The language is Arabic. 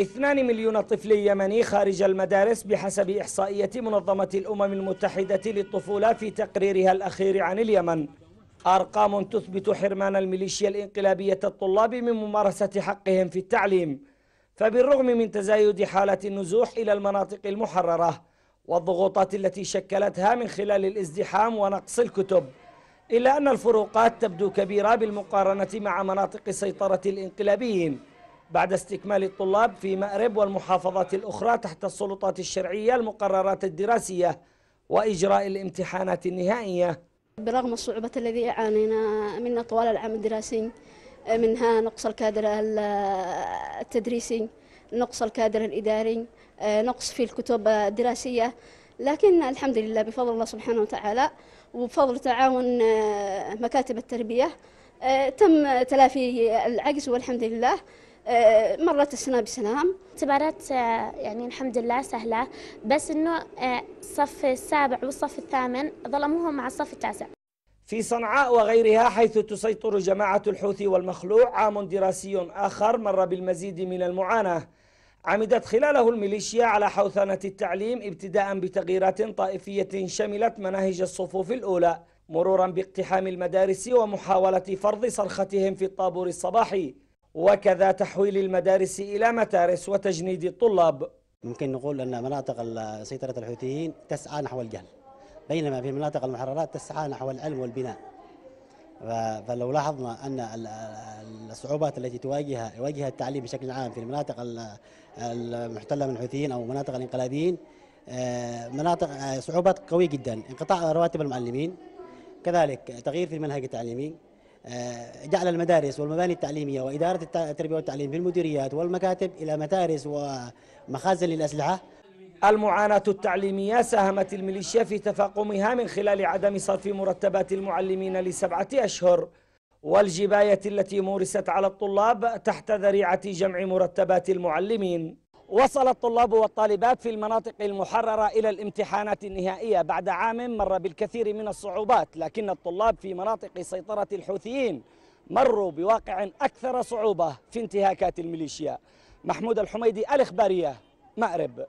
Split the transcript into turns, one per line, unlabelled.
2 مليون طفل يمني خارج المدارس بحسب إحصائية منظمة الأمم المتحدة للطفولة في تقريرها الأخير عن اليمن أرقام تثبت حرمان الميليشيا الإنقلابية الطلاب من ممارسة حقهم في التعليم فبالرغم من تزايد حالة النزوح إلى المناطق المحررة والضغوطات التي شكلتها من خلال الازدحام ونقص الكتب إلا أن الفروقات تبدو كبيرة بالمقارنة مع مناطق سيطرة الإنقلابيين بعد استكمال الطلاب في مأرب والمحافظات الأخرى تحت السلطات الشرعية المقررات الدراسية وإجراء الامتحانات النهائية
برغم الصعوبة الذي عانينا منه طوال العام الدراسي منها نقص الكادر التدريسي نقص الكادر الإداري نقص في الكتب الدراسية لكن الحمد لله بفضل الله سبحانه وتعالى وبفضل تعاون آه، مكاتب التربية آه، تم تلافي العجز والحمد لله آه، مرت السنه بسلام اختبارات آه، يعني الحمد لله سهله بس انه الصف آه، السابع والصف الثامن ظلموهم مع الصف التاسع
في صنعاء وغيرها حيث تسيطر جماعة الحوثي والمخلوع عام دراسي آخر مر بالمزيد من المعاناة عمدت خلاله الميليشيا على حوثنة التعليم ابتداء بتغييرات طائفية شملت مناهج الصفوف الأولى مرورا باقتحام المدارس ومحاولة فرض صرختهم في الطابور الصباحي وكذا تحويل المدارس إلى متارس
وتجنيد الطلاب ممكن نقول أن مناطق سيطرة الحوثيين تسعى نحو الجهل بينما في مناطق المحررات تسعى نحو العلم والبناء فلو لاحظنا أن الصعوبات التي تواجهها يواجهها التعليم بشكل عام في المناطق المحتلة من الحوثيين أو مناطق الانقلابيين آه، مناطق آه، صعوبات قوية جدا انقطاع رواتب المعلمين كذلك تغيير في المنهج التعليمي آه، جعل المدارس والمباني التعليمية وإدارة التربية والتعليم في المديريات والمكاتب إلى متارس ومخازن للأسلحة المعاناة التعليمية ساهمت الميليشيا
في تفاقمها من خلال عدم صرف مرتبات المعلمين لسبعة أشهر والجباية التي مورست على الطلاب تحت ذريعة جمع مرتبات المعلمين وصل الطلاب والطالبات في المناطق المحررة إلى الامتحانات النهائية بعد عام مر بالكثير من الصعوبات لكن الطلاب في مناطق سيطرة الحوثيين مروا بواقع أكثر صعوبة في انتهاكات الميليشيا محمود الحميدي الإخبارية مأرب